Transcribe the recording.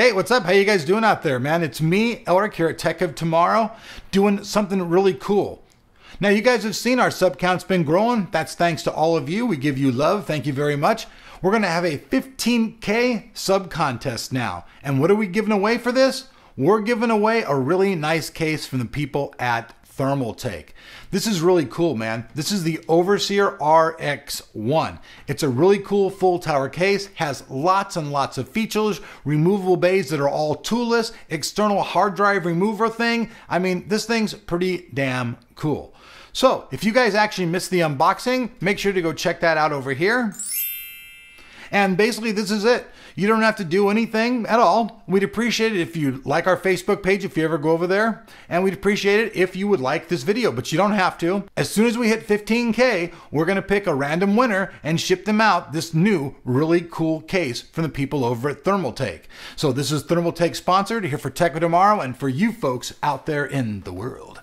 Hey, what's up? How you guys doing out there, man? It's me, Elric here at Tech of Tomorrow, doing something really cool. Now, you guys have seen our sub count's been growing. That's thanks to all of you. We give you love. Thank you very much. We're going to have a 15K sub contest now. And what are we giving away for this? We're giving away a really nice case from the people at thermal take. This is really cool, man. This is the Overseer RX1. It's a really cool full tower case, has lots and lots of features, removable bays that are all toolless, external hard drive remover thing. I mean, this thing's pretty damn cool. So if you guys actually missed the unboxing, make sure to go check that out over here. And basically, this is it. You don't have to do anything at all. We'd appreciate it if you like our Facebook page if you ever go over there. And we'd appreciate it if you would like this video, but you don't have to. As soon as we hit 15K, we're going to pick a random winner and ship them out this new, really cool case from the people over at Thermaltake. So this is Thermaltake sponsored here for Tech Tomorrow and for you folks out there in the world.